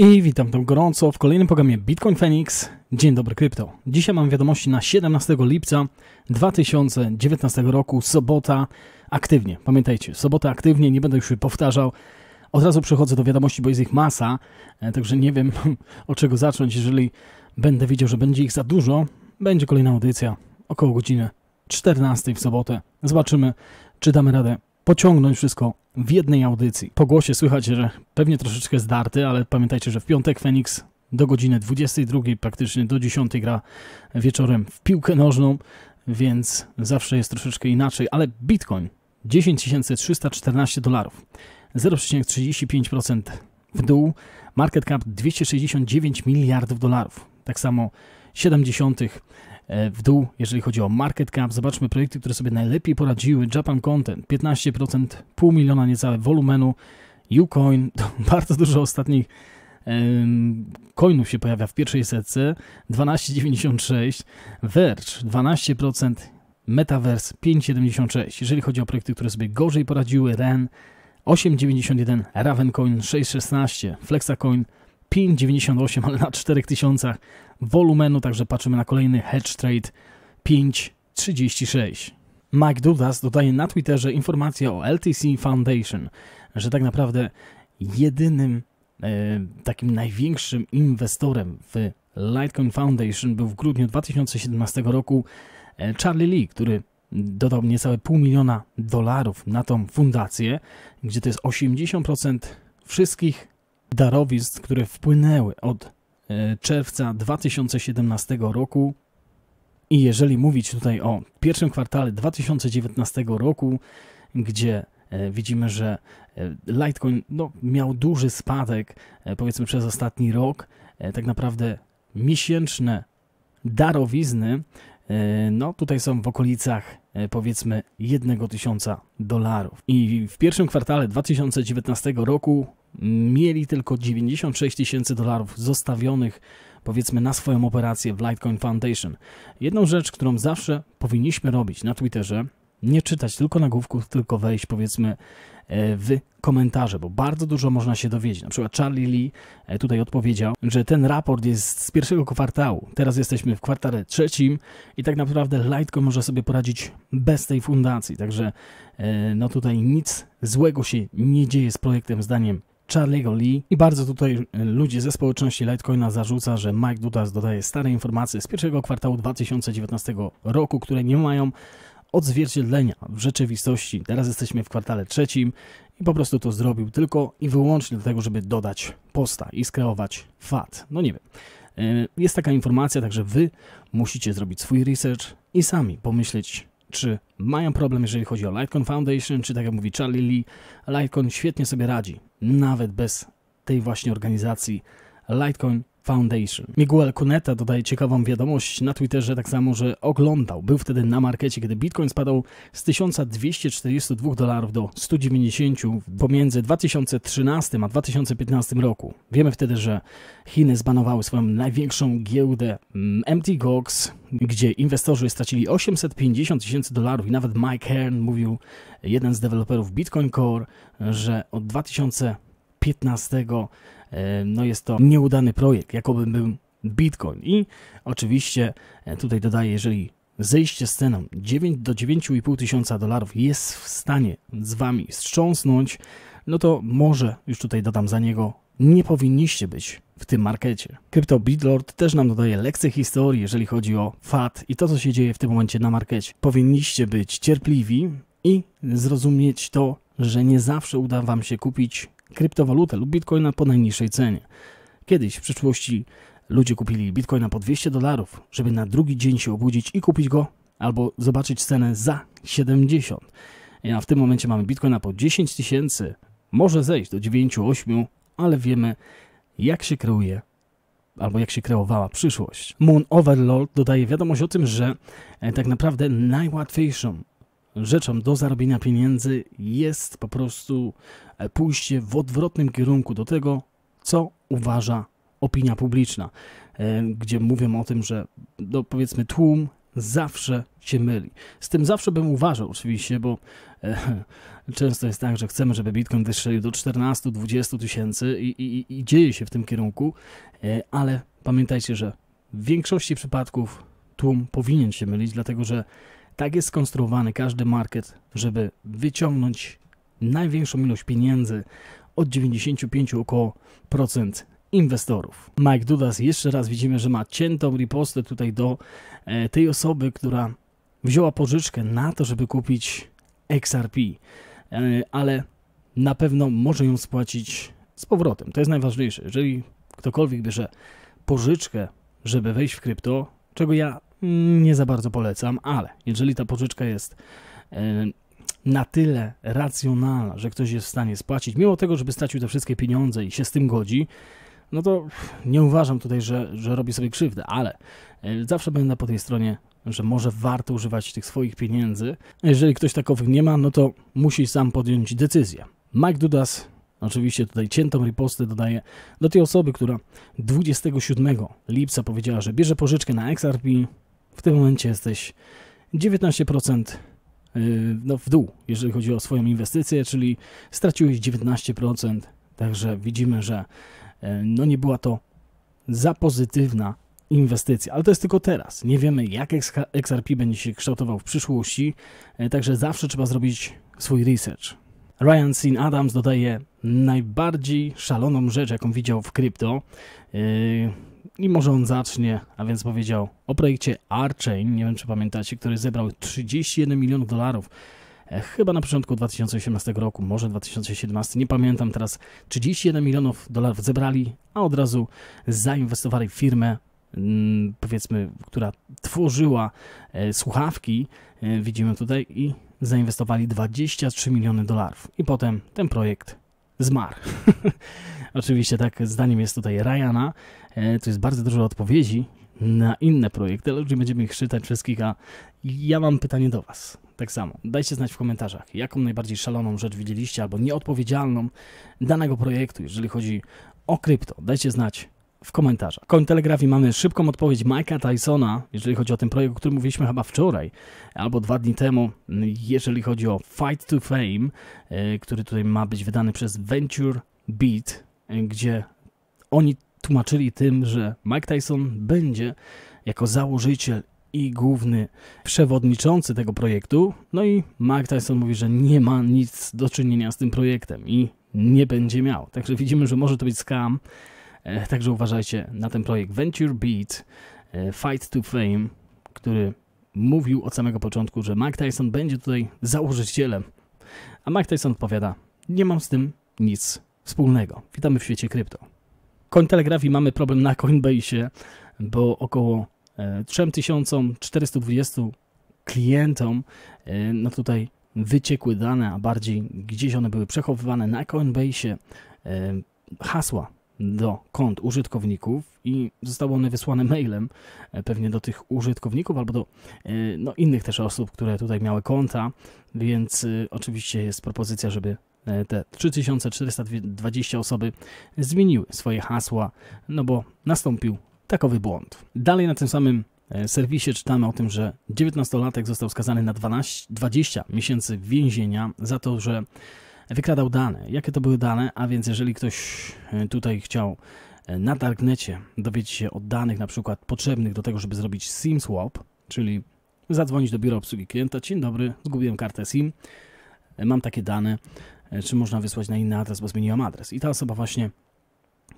I witam tam gorąco w kolejnym programie Bitcoin Phoenix. Dzień dobry krypto. Dzisiaj mam wiadomości na 17 lipca 2019 roku, sobota aktywnie. Pamiętajcie, sobota aktywnie, nie będę już powtarzał. Od razu przechodzę do wiadomości, bo jest ich masa, e, także nie wiem od czego zacząć. Jeżeli będę widział, że będzie ich za dużo, będzie kolejna audycja około godziny 14 w sobotę. Zobaczymy, czy damy radę pociągnąć wszystko w jednej audycji. Po głosie słychać, że pewnie troszeczkę zdarty, ale pamiętajcie, że w piątek Feniks do godziny 22, praktycznie do 10 gra wieczorem w piłkę nożną, więc zawsze jest troszeczkę inaczej, ale Bitcoin 10 314 dolarów, 0,35% w dół, market cap 269 miliardów dolarów. Tak samo 0,7%. E, w dół, jeżeli chodzi o market cap. Zobaczmy projekty, które sobie najlepiej poradziły. Japan Content 15%, pół miliona niecałe wolumenu. Ucoin, bardzo dużo ostatnich coinów się pojawia w pierwszej setce, 12,96, Verge 12%, Metaverse 5,76. Jeżeli chodzi o projekty, które sobie gorzej poradziły, REN 8,91, Ravencoin 6,16, FlexaCoin 5,98, ale na 4000 wolumenu, także patrzymy na kolejny hedge trade 5,36. Mike Dudas dodaje na Twitterze informację o LTC Foundation, że tak naprawdę jedynym e, takim największym inwestorem w Litecoin Foundation był w grudniu 2017 roku e, Charlie Lee, który dodał niecałe pół miliona dolarów na tą fundację, gdzie to jest 80% wszystkich darowizn, które wpłynęły od e, czerwca 2017 roku. I jeżeli mówić tutaj o pierwszym kwartale 2019 roku, gdzie e, widzimy, że e, Litecoin no, miał duży spadek powiedzmy przez ostatni rok, tak naprawdę miesięczne darowizny, no tutaj są w okolicach E, powiedzmy 1 tysiąca dolarów. I w pierwszym kwartale 2019 roku mieli tylko 96 tysięcy dolarów zostawionych powiedzmy na swoją operację w Litecoin Foundation. Jedną rzecz, którą zawsze powinniśmy robić na Twitterze nie czytać tylko nagłówków, tylko wejść powiedzmy e, w komentarze, bo bardzo dużo można się dowiedzieć. Na przykład Charlie Lee e, tutaj odpowiedział, że ten raport jest z pierwszego kwartału. Teraz jesteśmy w kwartale trzecim i tak naprawdę Lightco może sobie poradzić bez tej fundacji. Także e, no tutaj nic złego się nie dzieje z projektem zdaniem Charlie'ego Lee i bardzo tutaj ludzie ze społeczności Litecoina zarzuca, że Mike Dudas dodaje stare informacje z pierwszego kwartału 2019 roku, które nie mają odzwierciedlenia w rzeczywistości. Teraz jesteśmy w kwartale trzecim i po prostu to zrobił tylko i wyłącznie do tego, żeby dodać posta i skreować FAT. No nie wiem. E, jest taka informacja, także wy musicie zrobić swój research i sami pomyśleć, czy mają problem, jeżeli chodzi o Litecoin Foundation, czy tak jak mówi Charlie Lee, Litecoin świetnie sobie radzi, nawet bez tej właśnie organizacji Litecoin Foundation. Miguel Cuneta dodaje ciekawą wiadomość na Twitterze tak samo, że oglądał. Był wtedy na markecie, kiedy Bitcoin spadał z 1242 dolarów do 190 pomiędzy 2013 a 2015 roku. Wiemy wtedy, że Chiny zbanowały swoją największą giełdę MTGOX, mm, gdzie inwestorzy stracili 850 tysięcy dolarów i nawet Mike Hearn mówił, jeden z deweloperów Bitcoin Core, że od 2015 E, no jest to nieudany projekt, jakoby był Bitcoin. I oczywiście e, tutaj dodaję, jeżeli zejście z ceną 9 do 9,5 tysiąca dolarów jest w stanie z Wami strząsnąć, no to może, już tutaj dodam za niego, nie powinniście być w tym markecie. Crypto Bitlord też nam dodaje lekcję historii, jeżeli chodzi o FAT i to, co się dzieje w tym momencie na markecie. Powinniście być cierpliwi i zrozumieć to, że nie zawsze uda Wam się kupić kryptowalutę lub bitcoina po najniższej cenie. Kiedyś w przyszłości ludzie kupili bitcoina po 200 dolarów, żeby na drugi dzień się obudzić i kupić go albo zobaczyć cenę za 70. A w tym momencie mamy bitcoina po 10 tysięcy, może zejść do 9, 8, ale wiemy jak się kreuje albo jak się kreowała przyszłość. Moon Overlord dodaje wiadomość o tym, że e, tak naprawdę najłatwiejszą rzeczą do zarobienia pieniędzy jest po prostu E, pójście w odwrotnym kierunku do tego, co uważa opinia publiczna, e, gdzie mówią o tym, że no powiedzmy tłum zawsze się myli. Z tym zawsze bym uważał oczywiście, bo e, często jest tak, że chcemy, żeby Bitcoin wystrzelił do 14-20 tysięcy i, i, i, dzieje się w tym kierunku, e, ale pamiętajcie, że w większości przypadków tłum powinien się mylić, dlatego że tak jest skonstruowany każdy market, żeby wyciągnąć największą ilość pieniędzy od 95 około procent inwestorów. Mike Dudas jeszcze raz widzimy, że ma ciętą ripostę tutaj do e, tej osoby, która wzięła pożyczkę na to, żeby kupić XRP, e, ale na pewno może ją spłacić z powrotem. To jest najważniejsze. Jeżeli ktokolwiek bierze pożyczkę, żeby wejść w krypto, czego ja nie za bardzo polecam, ale jeżeli ta pożyczka jest e, na tyle racjonalna, że ktoś jest w stanie spłacić, mimo tego, żeby stracił te wszystkie pieniądze i się z tym godzi, no to nie uważam tutaj, że, że robi sobie krzywdę, ale e, zawsze będę po tej stronie, że może warto używać tych swoich pieniędzy. Jeżeli ktoś takowych nie ma, no to musi sam podjąć decyzję. Mike Dudas Oczywiście tutaj ciętą ripostę dodaję do tej osoby, która 27 lipca powiedziała, że bierze pożyczkę na XRP. W tym momencie jesteś 19% Y, no, w dół, jeżeli chodzi o swoją inwestycję, czyli straciłeś 19%, także widzimy, że y, no, nie była to za pozytywna inwestycja, ale to jest tylko teraz. Nie wiemy, jak XRP będzie się kształtował w przyszłości, y, także zawsze trzeba zrobić swój research. Ryan Sin Adams dodaje najbardziej szaloną rzecz, jaką widział w krypto i może on zacznie, a więc powiedział o projekcie Archain, nie wiem czy pamiętacie, który zebrał 31 milionów dolarów e, chyba na początku 2018 roku, może 2017, nie pamiętam teraz, 31 milionów dolarów zebrali, a od razu zainwestowali w firmę, mm, powiedzmy, która tworzyła e, słuchawki, e, widzimy tutaj, i zainwestowali 23 miliony dolarów. I potem ten projekt zmarł. Oczywiście tak zdaniem jest tutaj Ryana, E, to jest bardzo dużo odpowiedzi na inne projekty, ale już będziemy ich czytać wszystkich, a ja mam pytanie do Was. Tak samo, dajcie znać w komentarzach, jaką najbardziej szaloną rzecz widzieliście albo nieodpowiedzialną danego projektu, jeżeli chodzi o krypto. Dajcie znać w komentarzach. Koń Telegrafii mamy szybką odpowiedź Mike'a Tysona, jeżeli chodzi o ten projekt, o którym mówiliśmy chyba wczoraj albo dwa dni temu, jeżeli chodzi o Fight to Fame, e, który tutaj ma być wydany przez Venture Beat, e, gdzie oni tłumaczyli tym, że Mike Tyson będzie jako założyciel i główny przewodniczący tego projektu. No i Mike Tyson mówi, że nie ma nic do czynienia z tym projektem i nie będzie miał. Także widzimy, że może to być scam. E, także uważajcie na ten projekt Venture Beat e, Fight to Fame, który mówił od samego początku, że Mike Tyson będzie tutaj założycielem. A Mike Tyson odpowiada: Nie mam z tym nic wspólnego. Witamy w świecie krypto. Cointelegraphy mamy problem na Coinbase, bo około 3420 e, klientom, e, no tutaj wyciekły dane, a bardziej gdzieś one były przechowywane na Coinbase e, hasła do kont użytkowników i zostały one wysłane mailem pewnie do tych użytkowników albo do no, innych też osób, które tutaj miały konta, więc oczywiście jest propozycja, żeby E, te 3420 osoby zmieniły swoje hasła, no bo nastąpił takowy błąd. Dalej na tym samym e, serwisie czytamy o tym, że 19-latek został skazany na 12, 20 miesięcy więzienia za to, że wykradał dane. Jakie to były dane? A więc jeżeli ktoś e, tutaj chciał na Darknecie dowiedzieć się o danych na przykład potrzebnych do tego, żeby zrobić SIM swap, czyli zadzwonić do biura obsługi klienta, dzień dobry, zgubiłem kartę SIM, mam takie dane, E, czy można wysłać na inny adres, bo zmieniłam adres. I ta osoba właśnie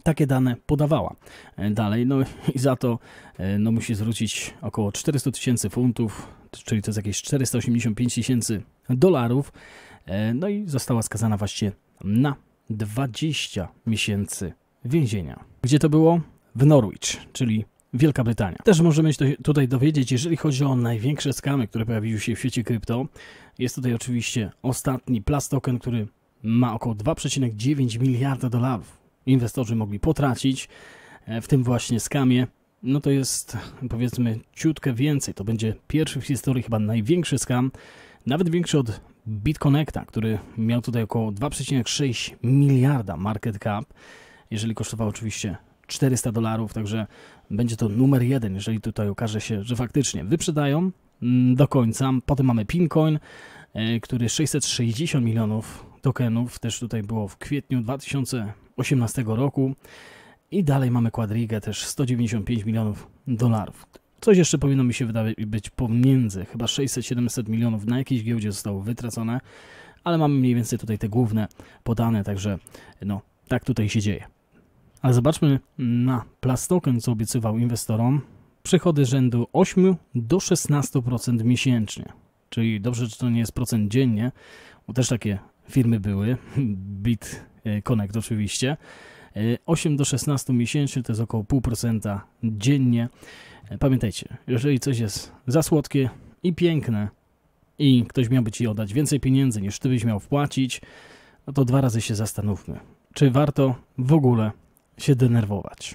takie dane podawała. E, dalej, no i za to e, no, musi zwrócić około 400 tysięcy funtów, czyli to jest jakieś 485 tysięcy dolarów. No i została skazana właśnie na 20 miesięcy więzienia. Gdzie to było? W Norwich, czyli Wielka Brytania. Też możemy się tutaj dowiedzieć, jeżeli chodzi o największe skamy, które pojawiły się w świecie krypto. Jest tutaj oczywiście ostatni Plastoken, który ma około 2,9 miliarda dolarów. Inwestorzy mogli potracić e, w tym właśnie skamie. No to jest powiedzmy ciutkę więcej. To będzie pierwszy w historii chyba największy skam, nawet większy od BitConnecta, który miał tutaj około 2,6 miliarda market cap, jeżeli kosztował oczywiście 400 dolarów, także będzie to numer jeden, jeżeli tutaj okaże się, że faktycznie wyprzedają mm, do końca. Potem mamy Pincoin, e, który 660 milionów tokenów też tutaj było w kwietniu 2018 roku i dalej mamy Quadrigę też 195 milionów dolarów. Coś jeszcze powinno mi się wydawać być pomiędzy, chyba 600-700 milionów na jakiejś giełdzie zostało wytracone, ale mamy mniej więcej tutaj te główne podane, także no, tak tutaj się dzieje. Ale zobaczmy na Plastoken, co obiecywał inwestorom. Przychody rzędu 8 do 16% miesięcznie. Czyli dobrze, że to nie jest procent dziennie, bo też takie firmy były, Bit e, Connect oczywiście. 8 e, do 16 miesięcy to jest około 0,5% dziennie. E, pamiętajcie, jeżeli coś jest za słodkie i piękne i ktoś miałby Ci oddać więcej pieniędzy niż Ty byś miał wpłacić, no to dwa razy się zastanówmy, czy warto w ogóle się denerwować.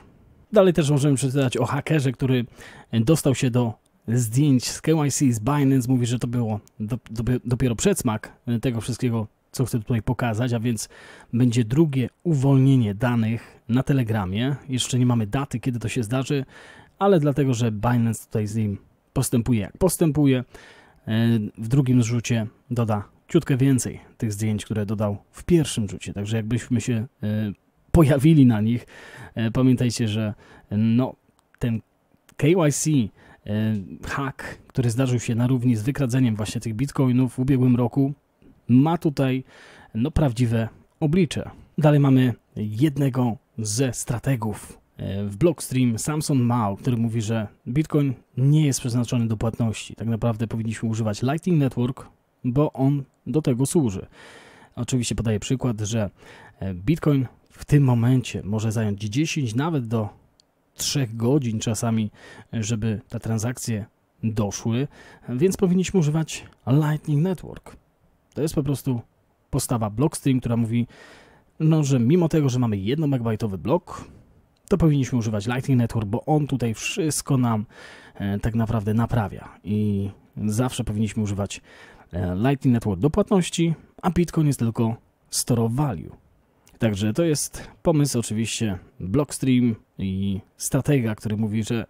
Dalej też możemy przeczytać o hakerze, który dostał się do zdjęć z KYC, z Binance, mówi, że to było do, do, dopiero przedsmak tego wszystkiego, co chcę tutaj pokazać, a więc będzie drugie uwolnienie danych na Telegramie. Jeszcze nie mamy daty, kiedy to się zdarzy, ale dlatego, że Binance tutaj z nim postępuje jak postępuje, e, w drugim zrzucie doda ciutkę więcej tych zdjęć, które dodał w pierwszym rzucie. Także jakbyśmy się e, pojawili na nich, e, pamiętajcie, że no, ten KYC hack, który zdarzył się na równi z wykradzeniem właśnie tych bitcoinów w ubiegłym roku, ma tutaj no, prawdziwe oblicze. Dalej mamy jednego ze strategów e, w Blockstream Samson Mao, który mówi, że Bitcoin nie jest przeznaczony do płatności. Tak naprawdę powinniśmy używać Lightning Network, bo on do tego służy. Oczywiście podaję przykład, że e, Bitcoin w tym momencie może zająć 10, nawet do 3 godzin czasami, e, żeby te transakcje doszły, więc powinniśmy używać Lightning Network. To jest po prostu postawa Blockstream, która mówi, no, że mimo tego, że mamy 1 megabajtowy blok, to powinniśmy używać Lightning Network, bo on tutaj wszystko nam e, tak naprawdę naprawia i zawsze powinniśmy używać e, Lightning Network do płatności, a Bitcoin jest tylko store value. Także to jest pomysł oczywiście Blockstream i stratega, który mówi, że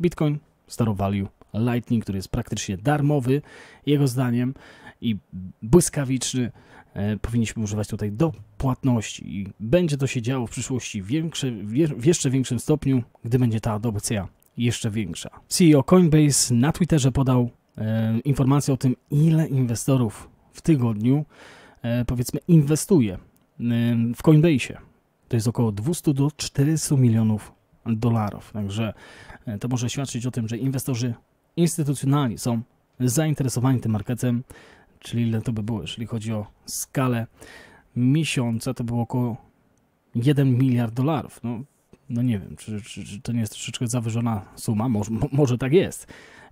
Bitcoin store value Lightning, który jest praktycznie darmowy, jego zdaniem, i błyskawiczny. E, powinniśmy używać tutaj do płatności i będzie to się działo w przyszłości większe, w jeszcze większym stopniu, gdy będzie ta adopcja jeszcze większa. CEO Coinbase na Twitterze podał e, informację o tym, ile inwestorów w tygodniu e, powiedzmy inwestuje e, w Coinbase. To jest około 200 do 400 milionów dolarów. Także e, to może świadczyć o tym, że inwestorzy instytucjonalni są zainteresowani tym marketem, czyli ile to by było, jeżeli chodzi o skalę miesiąca, to było około 1 miliard dolarów. No, no nie wiem, czy, czy, czy to nie jest troszeczkę zawyżona suma, może, może tak jest.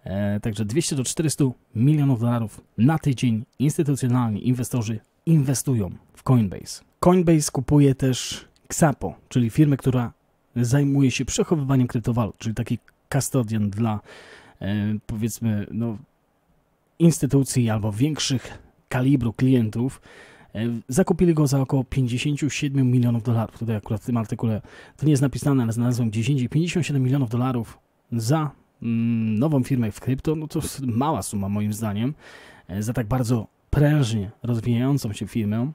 E, także 200 do 400 milionów dolarów na tydzień instytucjonalni inwestorzy inwestują w Coinbase. Coinbase kupuje też Xapo, czyli firmę, która zajmuje się przechowywaniem kryptowalut, czyli taki custodian dla e, powiedzmy no, instytucji albo większych kalibru klientów e, Zakupili go za około 57 milionów dolarów. Tutaj akurat w tym artykule to nie jest napisane, ale znalazłem gdzieś indziej. 57 milionów dolarów za mm, nową firmę w krypto, no to mała suma moim zdaniem, e, za tak bardzo prężnie rozwijającą się firmę.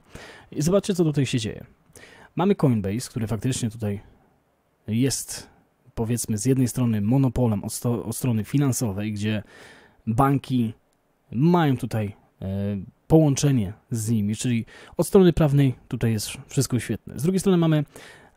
I zobaczcie, co tutaj się dzieje. Mamy Coinbase, który faktycznie tutaj jest, powiedzmy, z jednej strony monopolem od, od strony finansowej, gdzie banki mają tutaj e, połączenie z nimi, czyli od strony prawnej tutaj jest wszystko świetne. Z drugiej strony mamy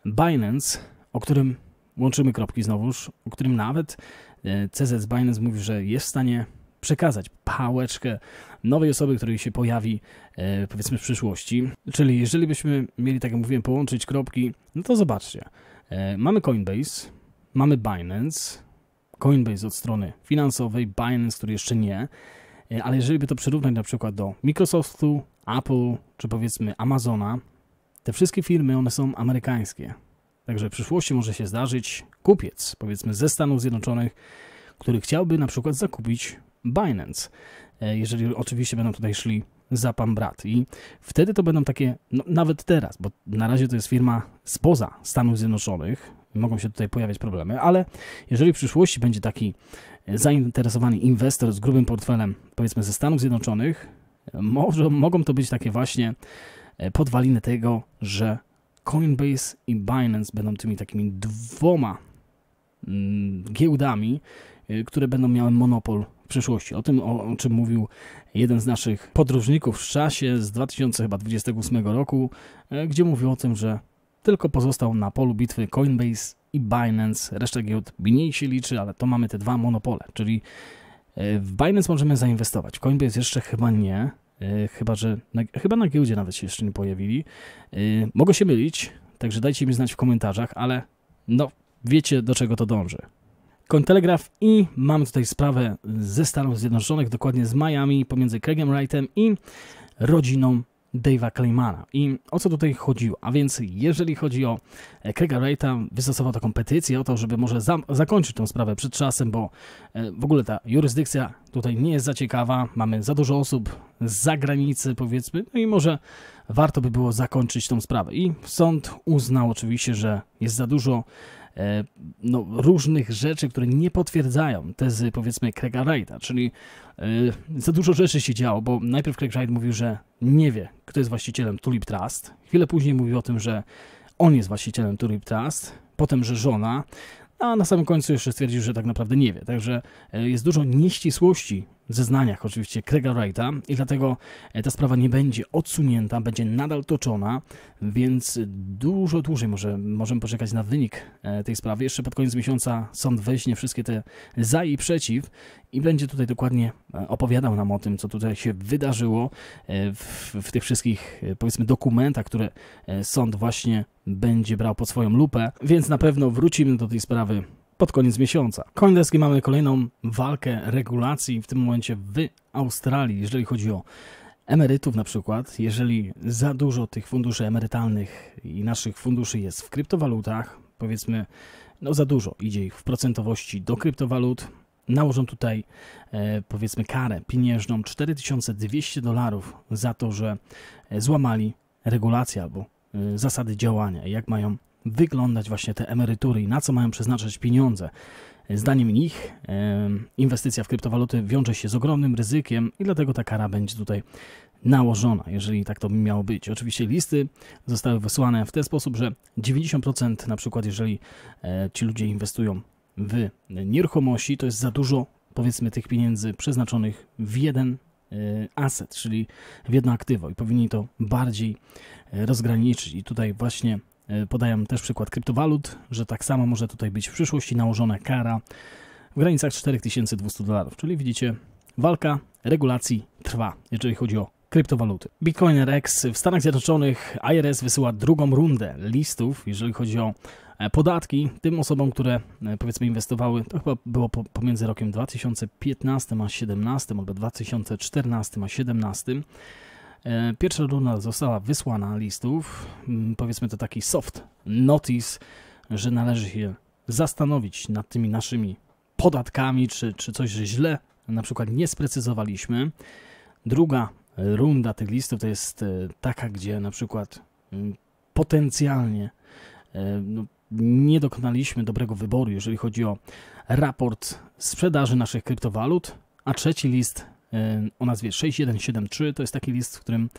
Binance, o którym łączymy kropki znowuż, o którym nawet e, CZ Binance mówi, że jest w stanie przekazać pałeczkę nowej osoby, której się pojawi e, powiedzmy w przyszłości. Czyli jeżeli byśmy mieli, tak jak mówiłem, połączyć kropki, no to zobaczcie. Mamy Coinbase, mamy Binance, Coinbase od strony finansowej, Binance, który jeszcze nie. E, ale jeżeli by to przyrównać na przykład do Microsoftu, Apple czy powiedzmy Amazona, te wszystkie firmy one są amerykańskie. Także w przyszłości może się zdarzyć kupiec, powiedzmy ze Stanów Zjednoczonych, który chciałby na przykład zakupić Binance, e, jeżeli oczywiście będą tutaj szli za pan brat. I wtedy to będą takie, no, nawet teraz, bo na razie to jest firma spoza Stanów Zjednoczonych, mogą się tutaj pojawiać problemy, ale jeżeli w przyszłości będzie taki zainteresowany inwestor z grubym portfelem, powiedzmy ze Stanów Zjednoczonych, może, mogą to być takie właśnie e, podwaliny tego, że Coinbase i Binance będą tymi takimi dwoma mm, giełdami, e, które będą miały monopol w przyszłości. O tym, o, o czym mówił jeden z naszych podróżników w czasie z 2028 roku, e, gdzie mówił o tym, że tylko pozostał na polu bitwy Coinbase i Binance. Reszta giełd mniej się liczy, ale to mamy te dwa monopole, czyli e, w Binance możemy zainwestować, Coinbase jeszcze chyba nie, e, chyba że na, chyba na giełdzie nawet się jeszcze nie pojawili. E, mogę się mylić, także dajcie mi znać w komentarzach, ale no wiecie do czego to dąży. Cointelegraph i mamy tutaj sprawę ze Stanów Zjednoczonych, dokładnie z Miami, pomiędzy Craigiem Wrightem i rodziną Dave'a Claymana. I o co tutaj chodziło? A więc jeżeli chodzi o e, Craiga Wrighta, wystosował taką petycję o to, żeby może zakończyć tą sprawę przed czasem, bo e, w ogóle ta jurysdykcja tutaj nie jest za ciekawa, mamy za dużo osób z zagranicy powiedzmy, no i może warto by było zakończyć tą sprawę. I sąd uznał oczywiście, że jest za dużo E, no, różnych rzeczy, które nie potwierdzają tezy powiedzmy Craiga Wrighta, czyli e, za dużo rzeczy się działo, bo najpierw Craig Wright mówił, że nie wie, kto jest właścicielem Tulip Trust, chwilę później mówił o tym, że on jest właścicielem Tulip Trust, potem, że żona, a na samym końcu jeszcze stwierdził, że tak naprawdę nie wie. Także e, jest dużo nieścisłości zeznaniach oczywiście Craiga Wrighta i dlatego e, ta sprawa nie będzie odsunięta, będzie nadal toczona, więc dużo dłużej może, możemy poczekać na wynik e, tej sprawy. Jeszcze pod koniec miesiąca sąd weźmie wszystkie te za i przeciw i będzie tutaj dokładnie e, opowiadał nam o tym, co tutaj się wydarzyło w, w tych wszystkich, powiedzmy, dokumentach, które sąd właśnie będzie brał pod swoją lupę, więc na pewno wrócimy do tej sprawy pod koniec miesiąca. Koń deski mamy kolejną walkę regulacji w tym momencie w Australii, jeżeli chodzi o emerytów na przykład, jeżeli za dużo tych funduszy emerytalnych i naszych funduszy jest w kryptowalutach, powiedzmy, no za dużo idzie ich w procentowości do kryptowalut, nałożą tutaj e, powiedzmy karę pieniężną 4200 dolarów za to, że e, złamali regulację albo e, zasady działania, jak mają wyglądać właśnie te emerytury i na co mają przeznaczać pieniądze. Zdaniem nich inwestycja w kryptowaluty wiąże się z ogromnym ryzykiem i dlatego ta kara będzie tutaj nałożona, jeżeli tak to by miało być. Oczywiście listy zostały wysłane w ten sposób, że 90% na przykład jeżeli e, ci ludzie inwestują w nieruchomości, to jest za dużo powiedzmy tych pieniędzy przeznaczonych w jeden e, asset, czyli w jedno aktywo i powinni to bardziej e, rozgraniczyć. I tutaj właśnie E, Podaję też przykład kryptowalut, że tak samo może tutaj być w przyszłości nałożona kara w granicach 4200 dolarów. Czyli widzicie, walka regulacji trwa, jeżeli chodzi o kryptowaluty. Bitcoin Rex w Stanach Zjednoczonych IRS wysyła drugą rundę listów, jeżeli chodzi o e, podatki tym osobom, które e, powiedzmy inwestowały, to chyba było pomiędzy rokiem 2015 a 17 albo 2014 a 17 E, pierwsza runda została wysłana listów, mm, powiedzmy to taki soft notice, że należy się zastanowić nad tymi naszymi podatkami, czy, czy coś że źle na przykład nie sprecyzowaliśmy. Druga runda tych listów to jest e, taka, gdzie na przykład mm, potencjalnie e, no, nie dokonaliśmy dobrego wyboru, jeżeli chodzi o raport sprzedaży naszych kryptowalut, a trzeci list o nazwie 6173. To jest taki list, w którym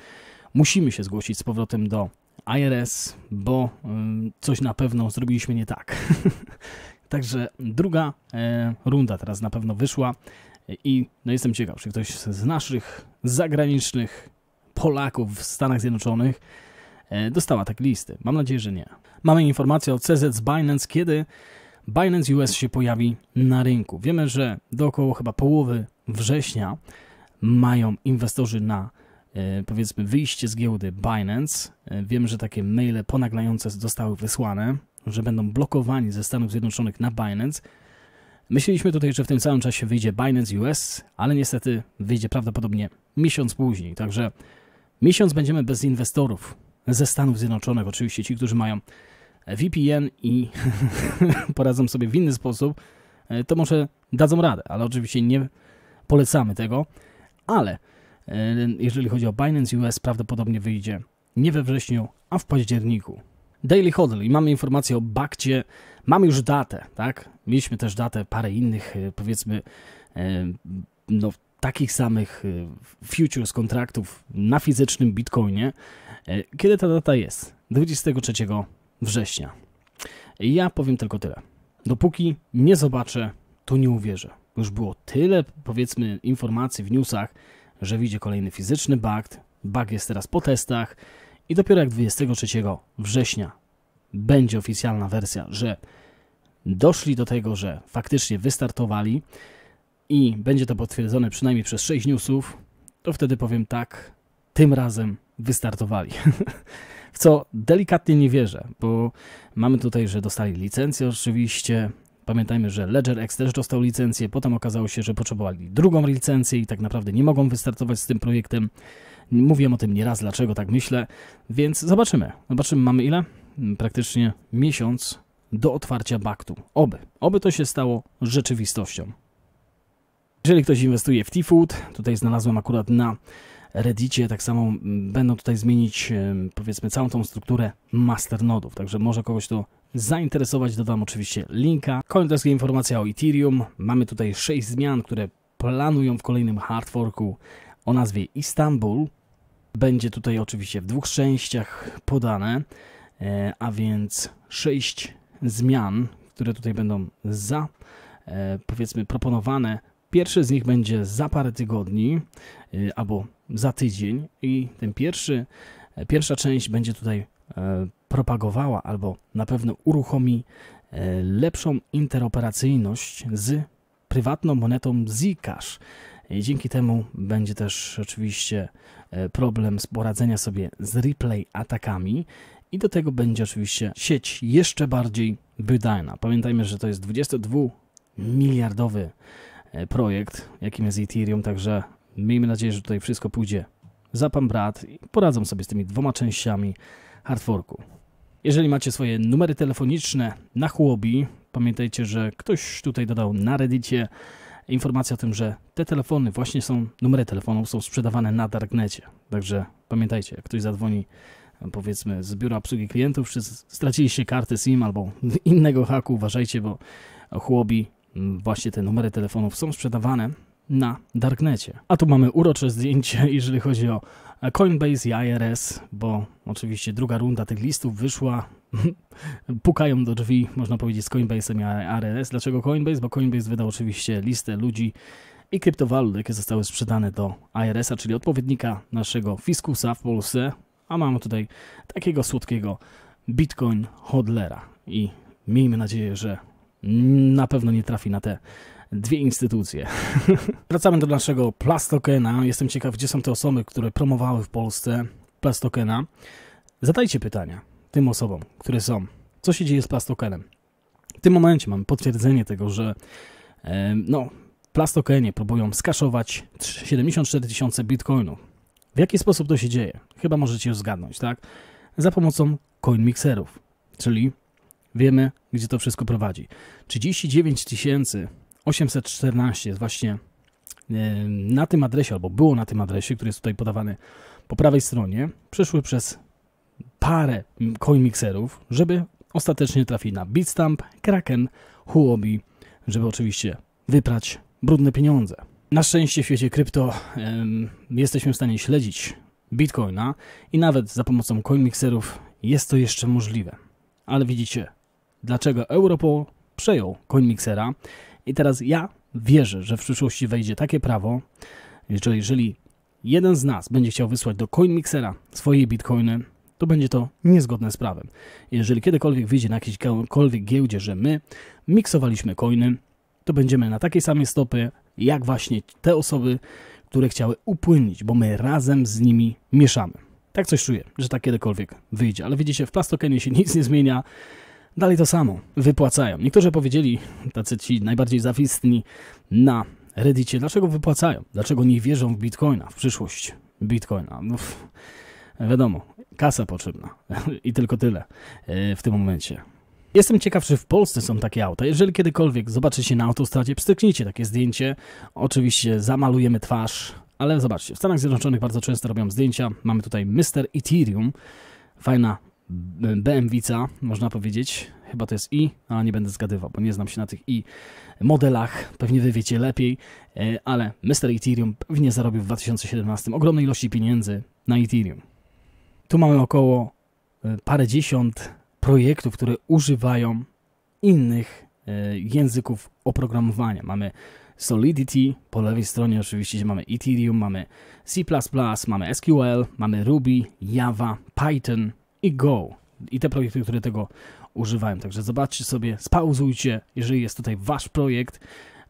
musimy się zgłosić z powrotem do IRS, bo coś na pewno zrobiliśmy nie tak. Także druga e, runda teraz na pewno wyszła i no jestem ciekaw, czy ktoś z naszych zagranicznych Polaków w Stanach Zjednoczonych e, dostała tak listy. Mam nadzieję, że nie. Mamy informację o CZ z Binance, kiedy Binance US się pojawi na rynku. Wiemy, że do około chyba połowy września mają inwestorzy na e, powiedzmy wyjście z giełdy Binance. E, wiem, że takie maile ponaglające zostały wysłane, że będą blokowani ze Stanów Zjednoczonych na Binance. Myśleliśmy tutaj, że w tym samym czasie wyjdzie Binance US, ale niestety wyjdzie prawdopodobnie miesiąc później. Także miesiąc będziemy bez inwestorów ze Stanów Zjednoczonych. Oczywiście ci, którzy mają e, VPN i poradzą sobie w inny sposób, to może dadzą radę, ale oczywiście nie polecamy tego, ale e, jeżeli chodzi o Binance US, prawdopodobnie wyjdzie nie we wrześniu, a w październiku. Daily Hodl i mamy informację o bakcie, mamy już datę, tak? Mieliśmy też datę parę innych, e, powiedzmy, e, no, takich samych futures kontraktów na fizycznym Bitcoinie. Kiedy ta data jest? 23 września. Ja powiem tylko tyle. Dopóki nie zobaczę, to nie uwierzę już było tyle, powiedzmy, informacji w newsach, że wyjdzie kolejny fizyczny bug. Bug jest teraz po testach i dopiero jak 23 września będzie oficjalna wersja, że doszli do tego, że faktycznie wystartowali i będzie to potwierdzone przynajmniej przez 6 newsów, to wtedy powiem tak, tym razem wystartowali. w co delikatnie nie wierzę, bo mamy tutaj, że dostali licencję oczywiście, Pamiętajmy, że Ledger X też dostał licencję, potem okazało się, że potrzebowali drugą licencję i tak naprawdę nie mogą wystartować z tym projektem. Mówiłem o tym nieraz, dlaczego tak myślę, więc zobaczymy. Zobaczymy, mamy ile? Mm, praktycznie miesiąc do otwarcia baktu. Oby. Oby to się stało rzeczywistością. Jeżeli ktoś inwestuje w T-Food, tutaj znalazłem akurat na Reddicie, tak samo mm, będą tutaj zmienić powiedzmy całą tą strukturę masternodów, także może kogoś to zainteresować, dodam oczywiście linka. Końcowska informacja o Ethereum. Mamy tutaj 6 zmian, które planują w kolejnym hardforku o nazwie Istanbul. Będzie tutaj oczywiście w dwóch częściach podane, e, a więc 6 zmian, które tutaj będą za, e, powiedzmy, proponowane. Pierwszy z nich będzie za parę tygodni e, albo za tydzień i ten pierwszy, pierwsza część będzie tutaj propagowała albo na pewno uruchomi e, lepszą interoperacyjność z prywatną monetą Zcash. I dzięki temu będzie też oczywiście e, problem z poradzenia sobie z replay atakami i do tego będzie oczywiście sieć jeszcze bardziej wydajna. Pamiętajmy, że to jest 22 miliardowy e, projekt, jakim jest Ethereum, także miejmy nadzieję, że tutaj wszystko pójdzie za pan brat i poradzą sobie z tymi dwoma częściami hardforku. Jeżeli macie swoje numery telefoniczne na chłobi, pamiętajcie, że ktoś tutaj dodał na reddicie informację o tym, że te telefony właśnie są, numery telefonów są sprzedawane na darknecie. Także pamiętajcie, jak ktoś zadzwoni powiedzmy z biura obsługi klientów, czy straciliście kartę SIM albo innego haku, uważajcie, bo chłobi mm, właśnie te numery telefonów są sprzedawane na darknecie. A tu mamy urocze zdjęcie, jeżeli chodzi o Coinbase i IRS, bo oczywiście druga runda tych listów wyszła. Pukają do drzwi, można powiedzieć, z Coinbase'em i IRS. Dlaczego Coinbase? Bo Coinbase wydał oczywiście listę ludzi i kryptowalut, jakie zostały sprzedane do IRS-a, czyli odpowiednika naszego fiskusa w Polsce. A mamy tutaj takiego słodkiego Bitcoin hodlera i miejmy nadzieję, że na pewno nie trafi na te dwie instytucje. Wracamy do naszego Plastokena. Jestem ciekaw, gdzie są te osoby, które promowały w Polsce Plastokena. Zadajcie pytania tym osobom, które są. Co się dzieje z Plastokenem? W tym momencie mam potwierdzenie tego, że e, no, Plastokenie próbują skaszować 74 tysiące bitcoinów. W jaki sposób to się dzieje? Chyba możecie już zgadnąć, tak? Za pomocą coin mixerów, czyli wiemy, gdzie to wszystko prowadzi. 39 tysięcy 814 jest właśnie na tym adresie, albo było na tym adresie, który jest tutaj podawany po prawej stronie, przeszły przez parę mm, coinmixerów, żeby ostatecznie trafić na Bitstamp, Kraken, Huobi, żeby oczywiście wyprać brudne pieniądze. Na szczęście w świecie krypto ym, jesteśmy w stanie śledzić Bitcoina i nawet za pomocą coinmixerów jest to jeszcze możliwe. Ale widzicie, dlaczego Europol przejął coinmixera i teraz ja wierzę, że w przyszłości wejdzie takie prawo, że jeżeli jeden z nas będzie chciał wysłać do CoinMixera swoje bitcoiny, to będzie to niezgodne z prawem. Jeżeli kiedykolwiek wyjdzie na jakiejkolwiek giełdzie, że my miksowaliśmy coiny, to będziemy na takiej samej stopie, jak właśnie te osoby, które chciały upłynnić, bo my razem z nimi mieszamy. Tak coś czuję, że tak kiedykolwiek wyjdzie, ale widzicie, w plastokenie się nic nie zmienia, Dalej to samo, wypłacają. Niektórzy powiedzieli, tacy ci najbardziej zawistni na Reddicie, dlaczego wypłacają? Dlaczego nie wierzą w Bitcoina, w przyszłość Bitcoina? No, wiadomo, kasa potrzebna i tylko tyle e, w tym momencie. Jestem ciekaw, czy w Polsce są takie auta. Jeżeli kiedykolwiek zobaczycie na autostradzie, pstryknijcie takie zdjęcie. Oczywiście zamalujemy twarz, ale zobaczcie, w Stanach Zjednoczonych bardzo często robią zdjęcia. Mamy tutaj Mr. Ethereum, fajna bmw można powiedzieć. Chyba to jest i, ale nie będę zgadywał, bo nie znam się na tych i modelach. Pewnie wy wiecie lepiej, e, ale Mr. Ethereum pewnie zarobił w 2017 ogromnej ilości pieniędzy na Ethereum. Tu mamy około e, parę dziesiąt projektów, które używają innych e, języków oprogramowania. Mamy Solidity, po lewej stronie oczywiście mamy Ethereum, mamy C++, mamy SQL, mamy Ruby, Java, Python, i Go. I te projekty, które tego używają. Także zobaczcie sobie, spauzujcie, jeżeli jest tutaj wasz projekt,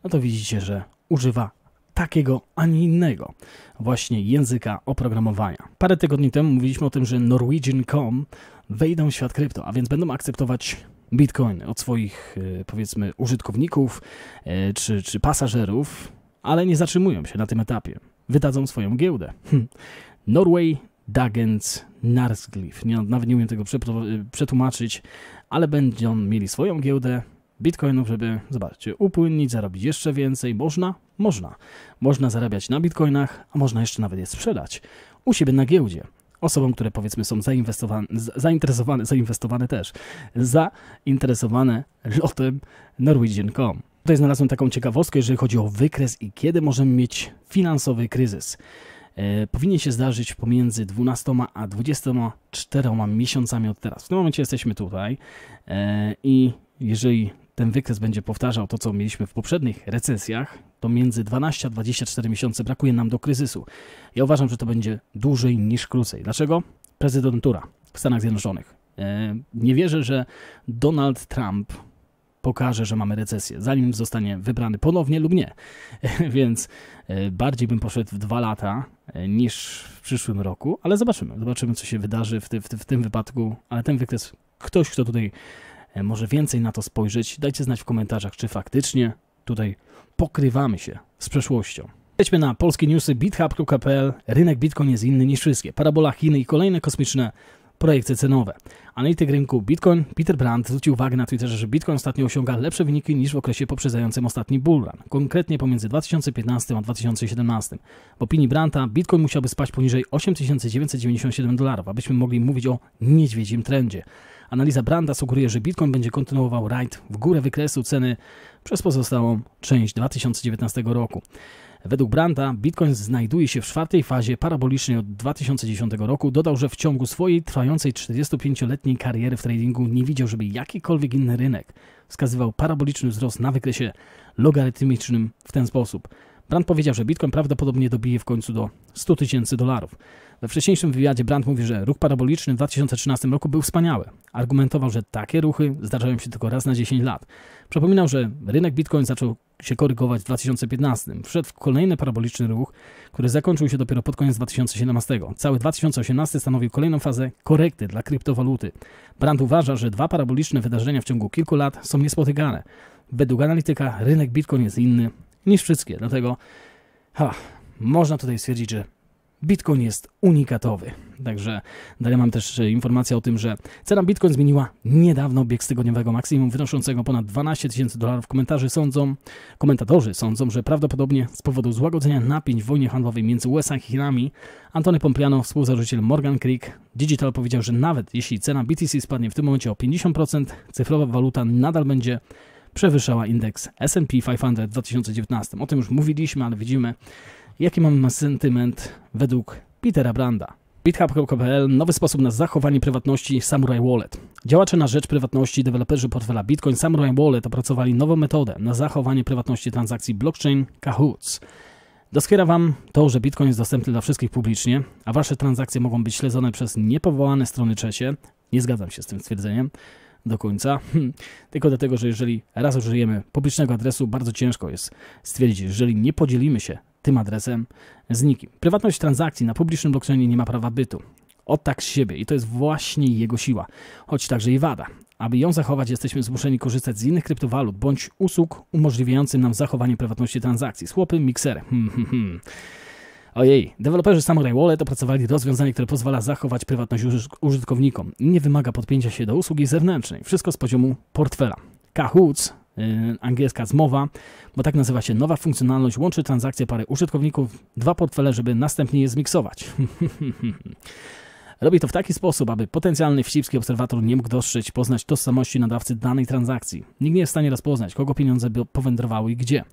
no to widzicie, że używa takiego, a nie innego właśnie języka oprogramowania. Parę tygodni temu mówiliśmy o tym, że Norwegian.com wejdą w świat krypto, a więc będą akceptować Bitcoin od swoich, y, powiedzmy, użytkowników y, czy, czy pasażerów, ale nie zatrzymują się na tym etapie. Wydadzą swoją giełdę. Hm. Norway Dagens Narsglyph. Nie, nawet nie umiem tego y, przetłumaczyć, ale będą mieli swoją giełdę bitcoinów, żeby, zobaczcie, upłynnić, zarobić jeszcze więcej. Można? Można. Można zarabiać na bitcoinach, a można jeszcze nawet je sprzedać u siebie na giełdzie osobom, które powiedzmy są zainwestowane, zainteresowane, zainwestowane też, zainteresowane lotem norwegian.com. Tutaj znalazłem taką ciekawostkę, jeżeli chodzi o wykres i kiedy możemy mieć finansowy kryzys. E, powinien się zdarzyć pomiędzy 12 a 24 miesiącami od teraz. W tym momencie jesteśmy tutaj e, i jeżeli ten wykres będzie powtarzał to, co mieliśmy w poprzednich recesjach, to między 12 a 24 miesiące brakuje nam do kryzysu. Ja uważam, że to będzie dłużej niż krócej. Dlaczego? Prezydentura w Stanach Zjednoczonych. E, nie wierzę, że Donald Trump pokaże, że mamy recesję, zanim zostanie wybrany ponownie lub nie. Więc bardziej bym poszedł w dwa lata, E, niż w przyszłym roku, ale zobaczymy. Zobaczymy, co się wydarzy w, ty, w, ty, w tym wypadku, ale ten wykres, ktoś, kto tutaj e, może więcej na to spojrzeć, dajcie znać w komentarzach, czy faktycznie tutaj pokrywamy się z przeszłością. Wejdźmy na polskie newsy bithub.pl. Rynek Bitcoin jest inny niż wszystkie. Parabola Chiny i kolejne kosmiczne Projekcje cenowe. Analityk rynku Bitcoin Peter Brandt zwrócił uwagę na Twitterze, że Bitcoin ostatnio osiąga lepsze wyniki niż w okresie poprzedzającym ostatni bullrun, konkretnie pomiędzy 2015 a 2017. W opinii Brandta Bitcoin musiałby spaść poniżej 8997 dolarów, abyśmy mogli mówić o niedźwiedzim trendzie. Analiza Branda sugeruje, że Bitcoin będzie kontynuował rajd w górę wykresu ceny przez pozostałą część 2019 roku. Według Branta Bitcoin znajduje się w czwartej fazie parabolicznej od 2010 roku. Dodał, że w ciągu swojej trwającej 45-letniej kariery w tradingu nie widział, żeby jakikolwiek inny rynek wskazywał paraboliczny wzrost na wykresie logarytmicznym w ten sposób. Brand powiedział, że Bitcoin prawdopodobnie dobije w końcu do 100 tysięcy dolarów. We wcześniejszym wywiadzie Brandt mówi, że ruch paraboliczny w 2013 roku był wspaniały. Argumentował, że takie ruchy zdarzają się tylko raz na 10 lat. Przypominał, że rynek Bitcoin zaczął się korygować w 2015. Wszedł w kolejny paraboliczny ruch, który zakończył się dopiero pod koniec 2017. Cały 2018 stanowił kolejną fazę korekty dla kryptowaluty. Brandt uważa, że dwa paraboliczne wydarzenia w ciągu kilku lat są niespotykane. Według analityka rynek Bitcoin jest inny niż wszystkie, dlatego ha, można tutaj stwierdzić, że Bitcoin jest unikatowy. Także dalej mam też e, informację o tym, że cena Bitcoin zmieniła niedawno bieg z tygodniowego maksimum wynoszącego ponad 12 tysięcy dolarów. Komentarzy sądzą, komentatorzy sądzą, że prawdopodobnie z powodu złagodzenia napięć w wojnie handlowej między USA i Chinami Antony Pompiano, współzałożyciel Morgan Creek Digital powiedział, że nawet jeśli cena BTC spadnie w tym momencie o 50%, cyfrowa waluta nadal będzie przewyższała indeks S&P 500 w 2019. O tym już mówiliśmy, ale widzimy, jaki mam sentyment według Petera Branda. GitHub.pl Nowy sposób na zachowanie prywatności Samurai Wallet. Działacze na rzecz prywatności, deweloperzy portfela Bitcoin Samurai Wallet opracowali nową metodę na zachowanie prywatności transakcji blockchain Kahoots. Doskwiera Wam to, że Bitcoin jest dostępny dla wszystkich publicznie, a Wasze transakcje mogą być śledzone przez niepowołane strony trzecie. Nie zgadzam się z tym stwierdzeniem do końca, hm. tylko dlatego, że jeżeli raz użyjemy publicznego adresu, bardzo ciężko jest stwierdzić, jeżeli nie podzielimy się tym adresem z nikim. Prywatność transakcji na publicznym blockchainie nie ma prawa bytu. tak z siebie i to jest właśnie jego siła, choć także i wada. Aby ją zachować, jesteśmy zmuszeni korzystać z innych kryptowalut bądź usług umożliwiających nam zachowanie prywatności transakcji. Słopy, miksery. Hmm, hmm, hmm. Ojej, deweloperzy Samurai Wallet opracowali rozwiązanie, które pozwala zachować prywatność użytkownikom. Nie wymaga podpięcia się do usługi zewnętrznej. Wszystko z poziomu portfela. Kahoots Y, angielska zmowa, bo tak nazywa się nowa funkcjonalność, łączy transakcje pary użytkowników, dwa portfele, żeby następnie je zmiksować. Robi to w taki sposób, aby potencjalny wścibski obserwator nie mógł dostrzec, poznać tożsamości nadawcy danej transakcji. Nikt nie jest w stanie rozpoznać, kogo pieniądze powędrowały i gdzie.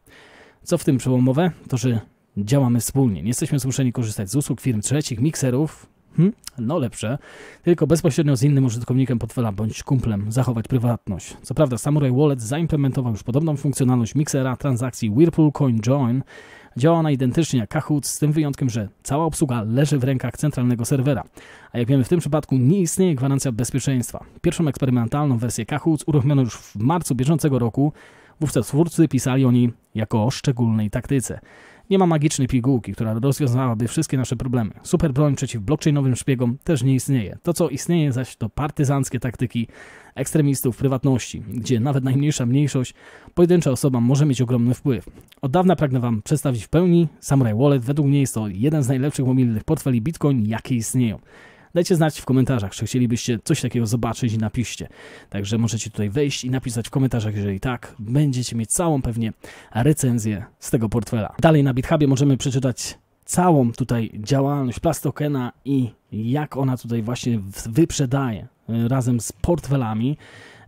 Co w tym przełomowe? To, że działamy wspólnie. Nie jesteśmy zmuszeni korzystać z usług firm trzecich, mikserów, Hmm? No lepsze. Tylko bezpośrednio z innym użytkownikiem portfela bądź kumplem zachować prywatność. Co prawda Samurai Wallet zaimplementował już podobną funkcjonalność miksera transakcji Whirlpool Coin Join. Działa ona identycznie jak Kahoot, z tym wyjątkiem, że cała obsługa leży w rękach centralnego serwera. A jak wiemy, w tym przypadku nie istnieje gwarancja bezpieczeństwa. Pierwszą eksperymentalną wersję Kahoot uruchomiono już w marcu bieżącego roku. Wówczas twórcy pisali oni jako o szczególnej taktyce. Nie ma magicznej pigułki, która rozwiązałaby wszystkie nasze problemy. Super broń przeciw blockchainowym szpiegom też nie istnieje. To, co istnieje zaś, to partyzanckie taktyki ekstremistów prywatności, gdzie nawet najmniejsza mniejszość, pojedyncza osoba może mieć ogromny wpływ. Od dawna pragnę Wam przedstawić w pełni Samurai Wallet. Według mnie jest to jeden z najlepszych mobilnych portfeli Bitcoin, jakie istnieją. Dajcie znać w komentarzach, czy chcielibyście coś takiego zobaczyć i napiszcie. Także możecie tutaj wejść i napisać w komentarzach, jeżeli tak, będziecie mieć całą pewnie recenzję z tego portfela. Dalej na BitHubie możemy przeczytać całą tutaj działalność Plastokena i jak ona tutaj właśnie wyprzedaje e, razem z portfelami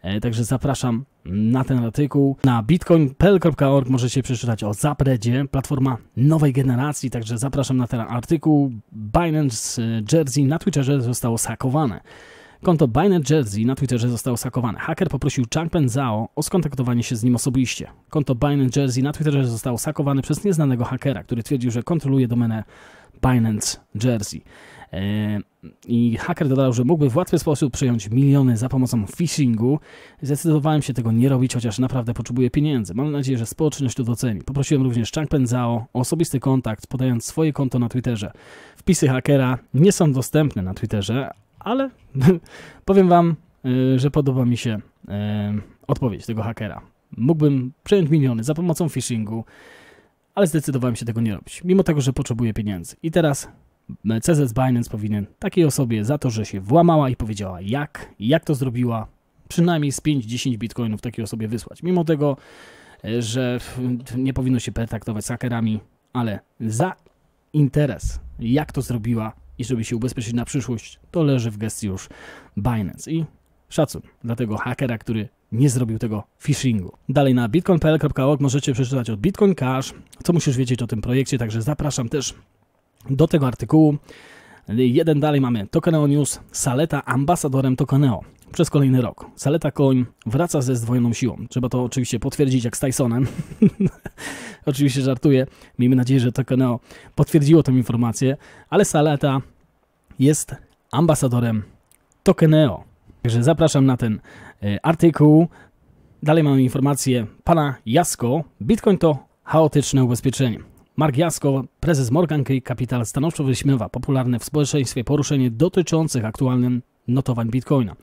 E, także zapraszam na ten artykuł. Na bitcoin.pl.org możecie przeczytać o Zapredzie, platforma nowej generacji, także zapraszam na ten artykuł. Binance e, Jersey na Twitterze zostało sakowane. Konto Binance Jersey na Twitterze zostało sakowane. Haker poprosił Changpen Zhao o skontaktowanie się z nim osobiście. Konto Binance Jersey na Twitterze zostało sakowane przez nieznanego hakera, który twierdził, że kontroluje domenę Binance Jersey. Yy, I haker dodał, że mógłby w łatwy sposób przyjąć miliony za pomocą phishingu. Zdecydowałem się tego nie robić, chociaż naprawdę potrzebuję pieniędzy. Mam nadzieję, że społeczność to doceni. Poprosiłem również Chang Zhao o osobisty kontakt, podając swoje konto na Twitterze. Wpisy hakera nie są dostępne na Twitterze, ale powiem wam, yy, że podoba mi się yy, odpowiedź tego hakera. Mógłbym przejąć miliony za pomocą phishingu, ale zdecydowałem się tego nie robić, mimo tego, że potrzebuję pieniędzy. I teraz CZS Binance powinien takiej osobie za to, że się włamała i powiedziała jak, jak to zrobiła, przynajmniej z 5-10 bitcoinów takiej osobie wysłać. Mimo tego, e, że nie powinno się traktować z hakerami, ale za interes, jak to zrobiła i żeby się ubezpieczyć na przyszłość, to leży w gestii już Binance. I szacun dla tego hakera, który nie zrobił tego phishingu. Dalej na bitcoin.pl.org możecie przeczytać o Bitcoin Cash, co musisz wiedzieć o tym projekcie, także zapraszam też do tego artykułu jeden dalej mamy Tokeneo News, Saleta ambasadorem Tokeneo przez kolejny rok. Saleta Coin wraca ze zdwojoną siłą. Trzeba to oczywiście potwierdzić jak z Tysonem. oczywiście żartuję. Miejmy nadzieję, że Tokeneo potwierdziło tę informację, ale Saleta jest ambasadorem Tokeneo. Także zapraszam na ten e, artykuł. Dalej mamy informację pana Jasko. Bitcoin to chaotyczne ubezpieczenie. Mark Jasko, prezes Morgan Creek Capital, stanowczo wyśmiewa popularne w społeczeństwie poruszenie dotyczących aktualnych notowań bitcoina.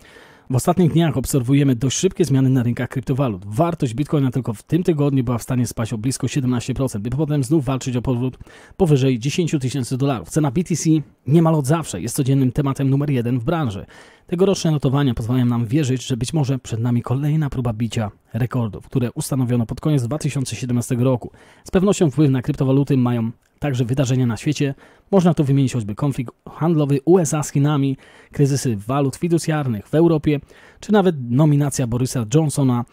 W ostatnich dniach obserwujemy dość szybkie zmiany na rynkach kryptowalut. Wartość bitcoina tylko w tym tygodniu była w stanie spaść o blisko 17%, by potem znów walczyć o powrót powyżej 10 tysięcy dolarów. Cena BTC niemal od zawsze jest codziennym tematem numer jeden w branży. Tegoroczne notowania pozwalają nam wierzyć, że być może przed nami kolejna próba bicia rekordów, które ustanowiono pod koniec 2017 roku. Z pewnością wpływ na kryptowaluty mają także wydarzenia na świecie. Można tu wymienić choćby konflikt handlowy USA z Chinami, kryzysy walut fiducjarnych w Europie, czy nawet nominacja Borysa Johnsona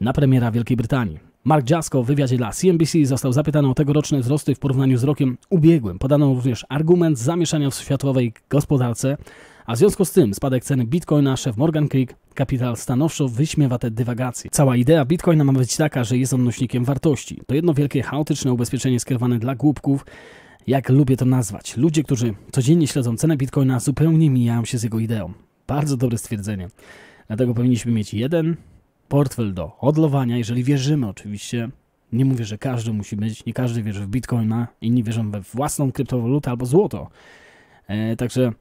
na premiera Wielkiej Brytanii. Mark Jasko w wywiadzie dla CNBC został zapytany o tegoroczne wzrosty w porównaniu z rokiem ubiegłym. Podano również argument zamieszania w światowej gospodarce, a w związku z tym spadek ceny bitcoina szef Morgan Creek Capital stanowczo wyśmiewa te dywagacje. Cała idea bitcoina ma być taka, że jest on nośnikiem wartości. To jedno wielkie chaotyczne ubezpieczenie skierowane dla głupków, jak lubię to nazwać. Ludzie, którzy codziennie śledzą cenę bitcoina zupełnie mijają się z jego ideą. Bardzo dobre stwierdzenie. Dlatego powinniśmy mieć jeden portfel do odlowania, jeżeli wierzymy oczywiście. Nie mówię, że każdy musi być, nie każdy wierzy w bitcoina, inni wierzą we własną kryptowalutę albo złoto. E, także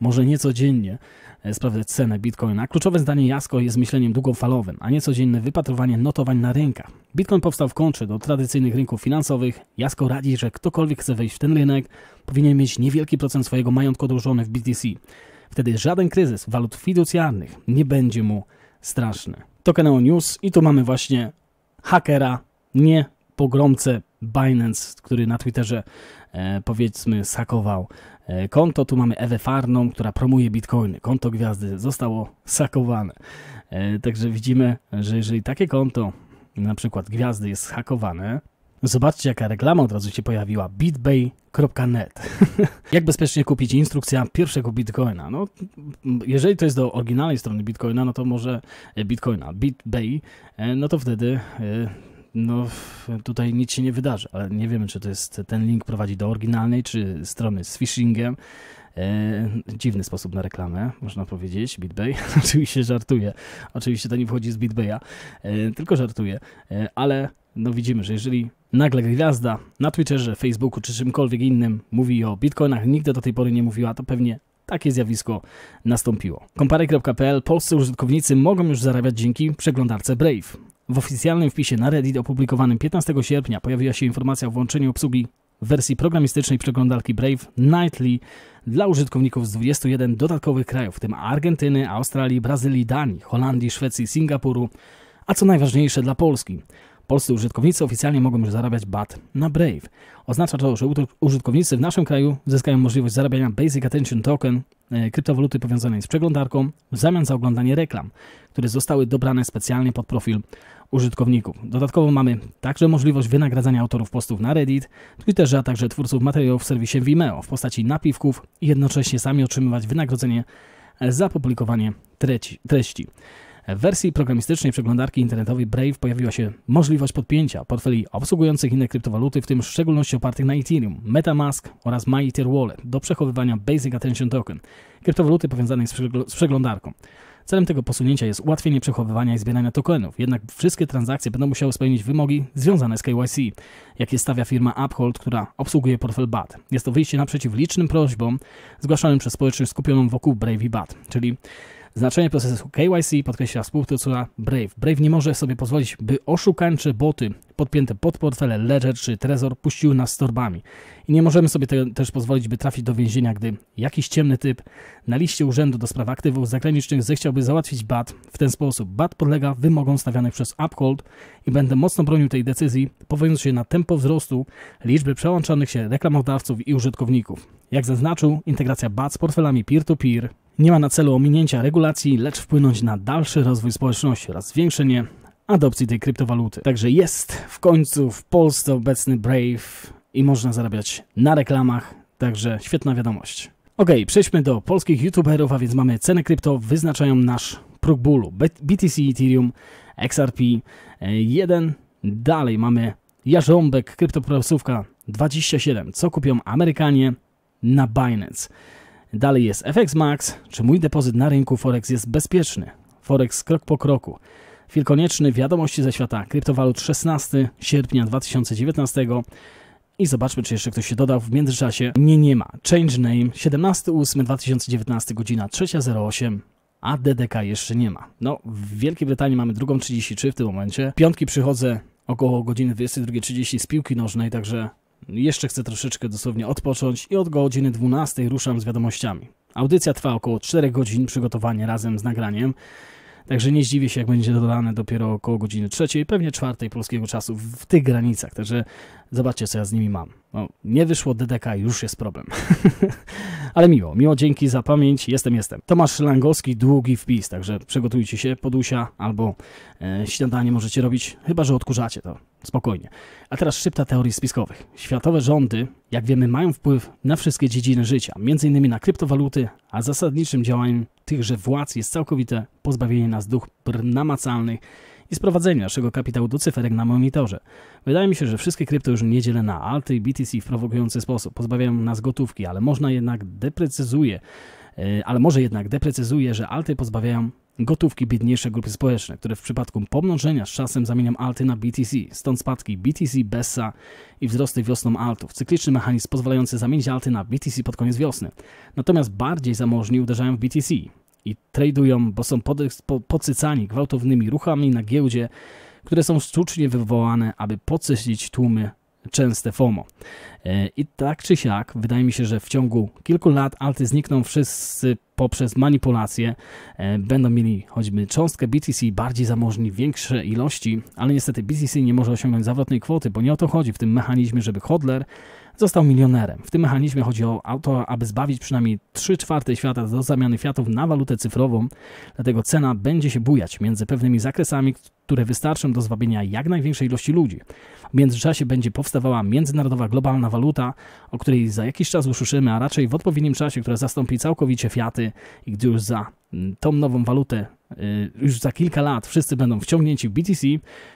może nie codziennie e, sprawdzać cenę bitcoina. Kluczowe zdanie Jasko jest myśleniem długofalowym, a nie codzienne wypatrywanie notowań na rynkach. Bitcoin powstał w kontrze do tradycyjnych rynków finansowych. Jasko radzi, że ktokolwiek chce wejść w ten rynek, powinien mieć niewielki procent swojego majątku odłożony w BTC. Wtedy żaden kryzys walut fiducjarnych nie będzie mu straszny. Kanał News i tu mamy właśnie hakera, nie pogromcę Binance, który na Twitterze E, powiedzmy sakował e, konto. Tu mamy Ewę Farną, która promuje bitcoiny. Konto gwiazdy zostało sakowane. E, także widzimy, że jeżeli takie konto, na przykład gwiazdy, jest hakowane, Zobaczcie, jaka reklama od razu się pojawiła. bitbay.net. Jak bezpiecznie kupić? Instrukcja pierwszego bitcoina. No, jeżeli to jest do oryginalnej strony bitcoina, no to może bitcoina, bitbay, no to wtedy no tutaj nic się nie wydarzy, ale nie wiemy, czy to jest ten link prowadzi do oryginalnej, czy strony z phishingiem. E, dziwny sposób na reklamę, można powiedzieć, BitBay. Oczywiście żartuję. Oczywiście to nie wchodzi z BitBaya, e, tylko żartuję. E, ale no widzimy, że jeżeli nagle gwiazda na Twitterze, Facebooku czy czymkolwiek innym mówi o bitcoinach, nigdy do tej pory nie mówiła, to pewnie takie zjawisko nastąpiło. Kompare.pl polscy użytkownicy mogą już zarabiać dzięki przeglądarce Brave. W oficjalnym wpisie na Reddit opublikowanym 15 sierpnia pojawiła się informacja o włączeniu obsługi wersji programistycznej przeglądarki Brave Nightly dla użytkowników z 21 dodatkowych krajów, w tym Argentyny, Australii, Brazylii, Danii, Holandii, Szwecji, Singapuru, a co najważniejsze dla Polski. Polscy użytkownicy oficjalnie mogą już zarabiać BAT na Brave. Oznacza to, że użytkownicy w naszym kraju zyskają możliwość zarabiania Basic Attention Token, e, kryptowaluty powiązanej z przeglądarką, w zamian za oglądanie reklam, które zostały dobrane specjalnie pod profil użytkowników. Dodatkowo mamy także możliwość wynagradzania autorów postów na Reddit, Twitterze, a także twórców materiałów w serwisie Vimeo w postaci napiwków i jednocześnie sami otrzymywać wynagrodzenie za publikowanie treści. W wersji programistycznej przeglądarki internetowej Brave pojawiła się możliwość podpięcia portfeli obsługujących inne kryptowaluty, w tym w szczególności opartych na Ethereum, MetaMask oraz MyEther Wallet do przechowywania Basic Attention Token, kryptowaluty powiązanej z przeglądarką. Celem tego posunięcia jest ułatwienie przechowywania i zbierania tokenów, jednak wszystkie transakcje będą musiały spełnić wymogi związane z KYC, jakie stawia firma Uphold, która obsługuje portfel BAT. Jest to wyjście naprzeciw licznym prośbom zgłaszanym przez społeczność skupioną wokół Bravey BAT, czyli Znaczenie procesu KYC podkreśla współtwórca Brave. Brave nie może sobie pozwolić, by oszukańcze boty podpięte pod portfele Ledger czy Trezor puściły nas z torbami. I nie możemy sobie te, też pozwolić, by trafić do więzienia, gdy jakiś ciemny typ na liście Urzędu do Spraw Aktywów Zagranicznych zechciałby załatwić BAT w ten sposób. BAT podlega wymogom stawianych przez Uphold i będę mocno bronił tej decyzji, powołując się na tempo wzrostu liczby przełączanych się reklamodawców i użytkowników. Jak zaznaczył, integracja BAT z portfelami peer-to-peer peer to peer nie ma na celu ominięcia regulacji, lecz wpłynąć na dalszy rozwój społeczności oraz zwiększenie adopcji tej kryptowaluty. Także jest w końcu w Polsce obecny Brave i można zarabiać na reklamach, także świetna wiadomość. Ok, przejdźmy do polskich youtuberów, a więc mamy ceny krypto, wyznaczają nasz próg bólu. BTC, Ethereum, XRP 1, e, dalej mamy Jarząbek, kryptoprosówka 27, co kupią Amerykanie na Binance. Dalej jest FX Max, czy mój depozyt na rynku Forex jest bezpieczny. Forex krok po kroku. Fil konieczny, wiadomości ze świata kryptowalut 16 sierpnia 2019 i zobaczmy, czy jeszcze ktoś się dodał. W międzyczasie nie, nie ma. Change name 2019 godzina 3.08 a DDK jeszcze nie ma. No, w Wielkiej Brytanii mamy drugą 33 w tym momencie. Piątki przychodzę około godziny 22.30 z piłki nożnej, także jeszcze chcę troszeczkę dosłownie odpocząć i od godziny 12 ruszam z wiadomościami. Audycja trwa około 4 godzin, przygotowanie razem z nagraniem, także nie zdziwię się, jak będzie dodane dopiero około godziny 3, pewnie 4 polskiego czasu w tych granicach. Także Zobaczcie, co ja z nimi mam. No, nie wyszło DDK, już jest problem. Ale miło, miło, dzięki za pamięć, jestem, jestem. Tomasz Langowski, długi wpis, także przygotujcie się pod usia albo e, śniadanie możecie robić, chyba że odkurzacie to, spokojnie. A teraz szybta teorii spiskowych. Światowe rządy, jak wiemy, mają wpływ na wszystkie dziedziny życia, m.in. na kryptowaluty, a zasadniczym działaniem tychże władz jest całkowite pozbawienie nas duch namacalnych i sprowadzeniu naszego kapitału do cyferek na monitorze. Wydaje mi się, że wszystkie krypto już nie dzielę na alty i BTC w prowokujący sposób. Pozbawiają nas gotówki, ale można jednak deprecyzuje, e, ale może jednak deprecyzuje, że alty pozbawiają gotówki biedniejsze grupy społeczne, które w przypadku pomnożenia z czasem zamieniam alty na BTC, stąd spadki BTC, BESA i wzrosty wiosną altów. Cykliczny mechanizm pozwalający zamienić alty na BTC pod koniec wiosny. Natomiast bardziej zamożni uderzają w BTC i tradują, bo są podsycani gwałtownymi ruchami na giełdzie, które są sztucznie wywołane, aby podsycić tłumy częste FOMO. E, I tak czy siak, wydaje mi się, że w ciągu kilku lat alty znikną wszyscy poprzez manipulacje. E, będą mieli choćby cząstkę BTC, bardziej zamożni, większe ilości, ale niestety BTC nie może osiągnąć zawrotnej kwoty, bo nie o to chodzi w tym mechanizmie, żeby hodler został milionerem. W tym mechanizmie chodzi o auto, aby zbawić przynajmniej 3 czwarte świata do zamiany Fiatów na walutę cyfrową, dlatego cena będzie się bujać między pewnymi zakresami, które wystarczą do zwabienia jak największej ilości ludzi. W międzyczasie będzie powstawała międzynarodowa globalna waluta, o której za jakiś czas usłyszymy, a raczej w odpowiednim czasie, która zastąpi całkowicie Fiaty i gdy już za tą nową walutę y, już za kilka lat wszyscy będą wciągnięci w BTC,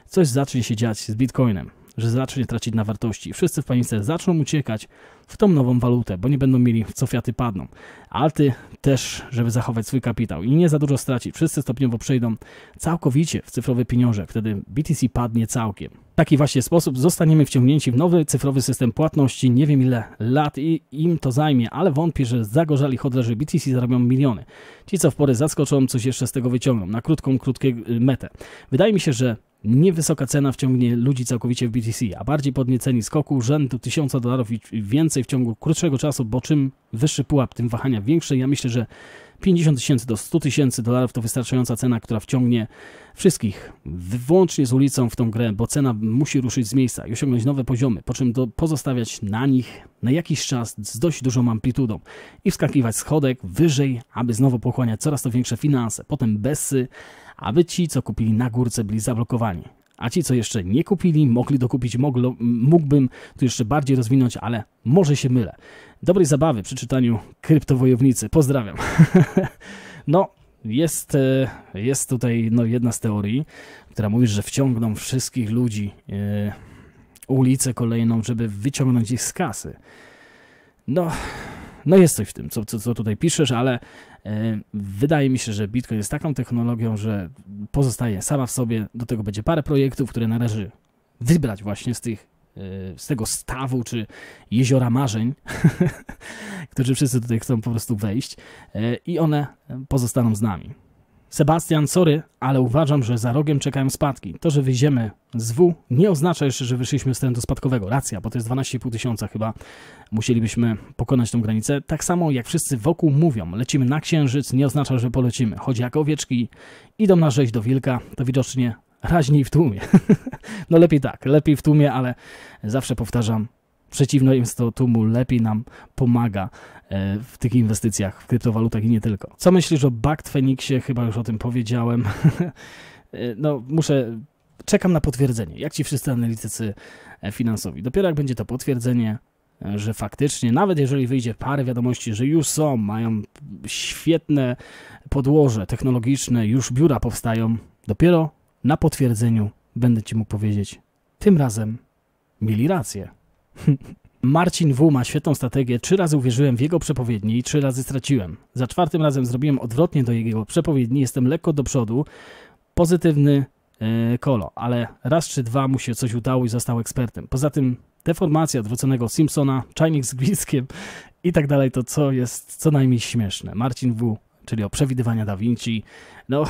coś zacznie się dziać z Bitcoinem że zacznie tracić na wartości i wszyscy w panice zaczną uciekać w tą nową walutę, bo nie będą mieli co fiaty padną. Alty też, żeby zachować swój kapitał i nie za dużo stracić, wszyscy stopniowo przejdą całkowicie w cyfrowy pieniążek, wtedy BTC padnie całkiem. W taki właśnie sposób zostaniemy wciągnięci w nowy cyfrowy system płatności, nie wiem ile lat i im to zajmie, ale wątpię, że zagorzali hodlerzy BTC zarobią miliony. Ci co w pory zaskoczą, coś jeszcze z tego wyciągną, na krótką, krótką y, metę. Wydaje mi się, że Niewysoka cena wciągnie ludzi całkowicie w BTC, a bardziej podnieceni skoku rzędu 1000 dolarów i więcej w ciągu krótszego czasu, bo czym wyższy pułap, tym wahania większe. Ja myślę, że 50 tysięcy do 100 tysięcy dolarów to wystarczająca cena, która wciągnie wszystkich wyłącznie z ulicą w tą grę, bo cena musi ruszyć z miejsca i osiągnąć nowe poziomy, po czym do, pozostawiać na nich na jakiś czas z dość dużą amplitudą i wskakiwać schodek wyżej, aby znowu pochłaniać coraz to większe finanse, potem bessy, aby ci, co kupili na górce, byli zablokowani a ci, co jeszcze nie kupili, mogli dokupić, moglo, mógłbym tu jeszcze bardziej rozwinąć, ale może się mylę. Dobrej zabawy przy czytaniu Kryptowojownicy. Pozdrawiam. no, jest, e, jest tutaj no, jedna z teorii, która mówi, że wciągną wszystkich ludzi yy, ulicę kolejną, żeby wyciągnąć ich z kasy. No, no jest coś w tym, co, co, co tutaj piszesz, ale e, Wydaje mi się, że Bitcoin jest taką technologią, że pozostaje sama w sobie. Do tego będzie parę projektów, które należy wybrać właśnie z tych e, z tego stawu czy jeziora marzeń, którzy wszyscy tutaj chcą po prostu wejść e, i one pozostaną z nami. Sebastian, sorry, ale uważam, że za rogiem czekają spadki. To, że wyjdziemy z W nie oznacza jeszcze, że wyszliśmy z trendu spadkowego. Racja, bo to jest 12,5 tysiąca chyba. Musielibyśmy pokonać tą granicę. Tak samo jak wszyscy wokół mówią, lecimy na księżyc, nie oznacza, że polecimy. Chodzi jak owieczki, idą na rzeź do wilka, to widocznie raźniej w tłumie. no lepiej tak, lepiej w tłumie, ale zawsze powtarzam, przeciwno im to tłumu lepiej nam pomaga E, w tych inwestycjach, w kryptowalutach i nie tylko. Co myślisz o Bakt Phoenixie? Chyba już o tym powiedziałem. E, no, muszę czekam na potwierdzenie, jak ci wszyscy analitycy e, finansowi. Dopiero jak będzie to potwierdzenie, że faktycznie, nawet jeżeli wyjdzie parę wiadomości, że już są, mają świetne podłoże technologiczne, już biura powstają, dopiero na potwierdzeniu będę ci mógł powiedzieć, tym razem mieli rację. Marcin W. ma świetną strategię. Trzy razy uwierzyłem w jego przepowiedni i trzy razy straciłem. Za czwartym razem zrobiłem odwrotnie do jego przepowiedni. Jestem lekko do przodu. Pozytywny yy, kolo, ale raz czy dwa mu się coś udało i został ekspertem. Poza tym deformacja odwróconego Simpsona, czajnik z gwizdkiem i tak dalej to co jest co najmniej śmieszne. Marcin W czyli o przewidywania Da Vinci. No,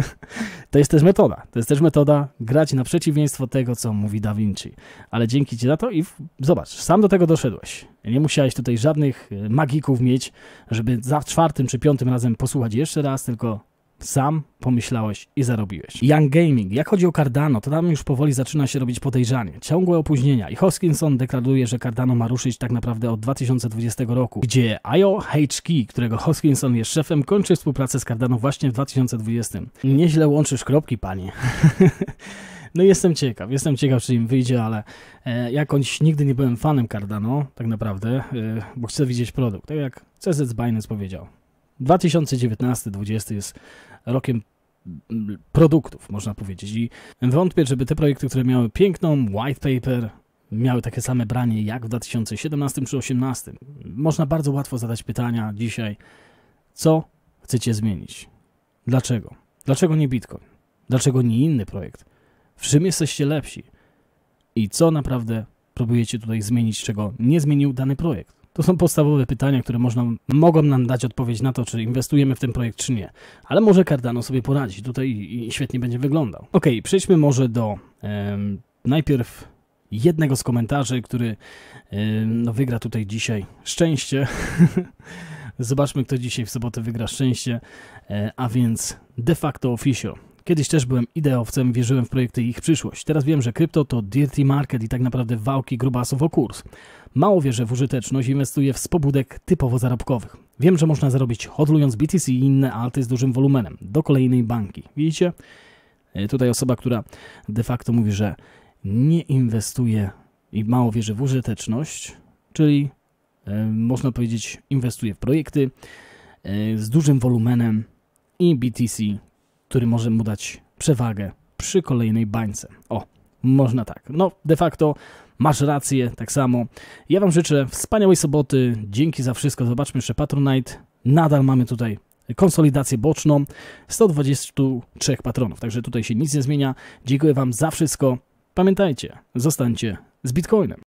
to jest też metoda. To jest też metoda grać na przeciwieństwo tego, co mówi Da Vinci. Ale dzięki ci za to i zobacz, sam do tego doszedłeś. Nie musiałeś tutaj żadnych e, magików mieć, żeby za czwartym czy piątym razem posłuchać jeszcze raz, tylko sam pomyślałeś i zarobiłeś. Young Gaming. Jak chodzi o Cardano, to tam już powoli zaczyna się robić podejrzanie. Ciągłe opóźnienia i Hoskinson deklaruje, że Cardano ma ruszyć tak naprawdę od 2020 roku, gdzie IO HK, którego Hoskinson jest szefem, kończy współpracę z Cardano właśnie w 2020. Nieźle łączysz kropki, panie. No jestem ciekaw, jestem ciekaw, czy im wyjdzie, ale e, jakoś nigdy nie byłem fanem Cardano, tak naprawdę, e, bo chcę widzieć produkt, tak jak CZ Binance powiedział. 2019-2020 jest rokiem mm, produktów, można powiedzieć. I wątpię, żeby te projekty, które miały piękną white paper, miały takie same branie jak w 2017 czy 2018. Można bardzo łatwo zadać pytania dzisiaj, co chcecie zmienić? Dlaczego? Dlaczego nie Bitcoin? Dlaczego nie inny projekt? W czym jesteście lepsi? I co naprawdę próbujecie tutaj zmienić, czego nie zmienił dany projekt? To są podstawowe pytania, które można, mogą nam dać odpowiedź na to, czy inwestujemy w ten projekt, czy nie. Ale może Cardano sobie poradzi tutaj i świetnie będzie wyglądał. Ok, przejdźmy może do najpierw jednego z komentarzy, który no, wygra tutaj dzisiaj szczęście. Zobaczmy, kto dzisiaj w sobotę wygra szczęście, e, a więc de facto official. Kiedyś też byłem ideowcem, wierzyłem w projekty i ich przyszłość. Teraz wiem, że krypto to dirty market i tak naprawdę wałki grubasów o kurs. Mało wierzę w użyteczność i inwestuję w spobudek typowo zarobkowych. Wiem, że można zarobić hodlując BTC i inne alty z dużym wolumenem do kolejnej banki. Widzicie? E, tutaj osoba, która de facto mówi, że nie inwestuje i mało wierzy w użyteczność, czyli e, można powiedzieć inwestuje w projekty e, z dużym wolumenem i BTC który może mu dać przewagę przy kolejnej bańce. O, można tak. No, de facto masz rację, tak samo. Ja Wam życzę wspaniałej soboty. Dzięki za wszystko. Zobaczmy jeszcze Patronite. Nadal mamy tutaj konsolidację boczną. 123 patronów, także tutaj się nic nie zmienia. Dziękuję Wam za wszystko. Pamiętajcie, zostańcie z Bitcoinem.